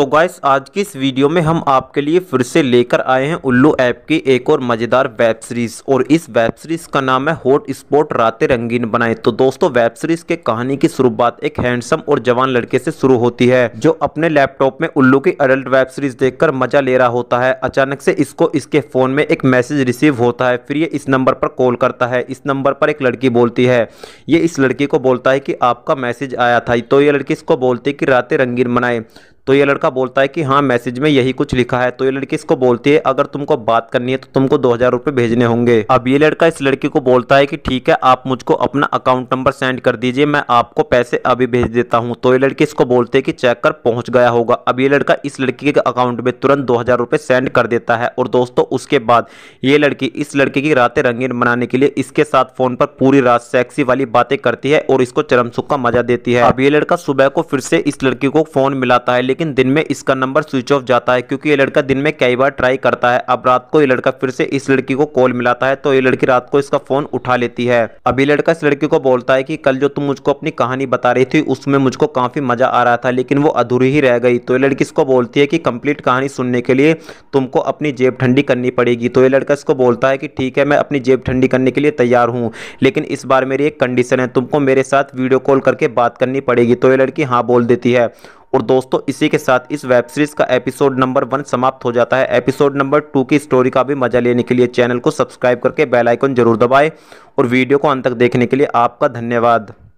तो गाइस आज की इस वीडियो में हम आपके लिए फिर से लेकर आए हैं उल्लू ऐप की एक और मज़ेदार वेब सीरीज़ और इस वेब सीरीज़ का नाम है हॉट स्पॉट रातें रंगीन बनाए तो दोस्तों वेब सीरीज़ के कहानी की शुरुआत एक हैंडसम और जवान लड़के से शुरू होती है जो अपने लैपटॉप में उल्लू की अडल्ट वेब सीरीज़ कर मजा ले रहा होता है अचानक से इसको इसके फ़ोन में एक मैसेज रिसीव होता है फिर ये इस नंबर पर कॉल करता है इस नंबर पर एक लड़की बोलती है ये इस लड़की को बोलता है कि आपका मैसेज आया था तो ये लड़की इसको बोलती है कि रातें रंगीन बनाए तो ये लड़का बोलता है कि हाँ मैसेज में यही कुछ लिखा है तो ये लड़की इसको बोलती है अगर तुमको बात करनी है तो तुमको दो हजार रूपए भेजने होंगे अब ये लड़का इस लड़की को बोलता है कि ठीक है आप मुझको अपना अकाउंट नंबर सेंड कर दीजिए मैं आपको पैसे अभी भेज देता हूँ तो ये लड़की इसको बोलते है कि चेक कर पहुंच गया होगा अब ये लड़का इस लड़की के अकाउंट में तुरंत दो हजार रुपये सेंड कर देता है और दोस्तों उसके बाद ये लड़की इस लड़की की रातें रंगीन बनाने के लिए इसके साथ फोन पर पूरी रात सेक्सी वाली बातें करती है और इसको चरम सुख का मजा देती है अब ये लड़का सुबह को फिर से इस लड़की को फोन मिलाता है लेकिन लेकिन दिन में इसका नंबर स्विच ऑफ जाता है क्योंकि ये लड़का दिन में कई बार ट्राई करता है अब रात को ये लड़का फिर से इस लड़की को कॉल मिलाता है तो ये लड़की रात को इसका फोन उठा लेती है अब ये लड़का इस लड़की को बोलता है कि कल जो तुम मुझको अपनी कहानी बता रही थी उसमें मुझको काफ़ी मज़ा आ रहा था लेकिन वो अधूरी ही रह गई तो ये लड़की इसको बोलती है कि कंप्लीट कहानी सुनने के लिए तुमको अपनी जेब ठंडी करनी पड़ेगी तो ये लड़का इसको बोलता है कि ठीक है मैं अपनी जेब ठंडी करने के लिए तैयार हूँ लेकिन इस बार मेरी एक कंडीशन है तुमको मेरे साथ वीडियो कॉल करके बात करनी पड़ेगी तो ये लड़की हाँ बोल देती है और दोस्तों इसी के साथ इस वेब सीरीज का एपिसोड नंबर वन समाप्त हो जाता है एपिसोड नंबर टू की स्टोरी का भी मजा लेने के लिए चैनल को सब्सक्राइब करके बेलाइकन जरूर दबाए और वीडियो को अंत तक देखने के लिए आपका धन्यवाद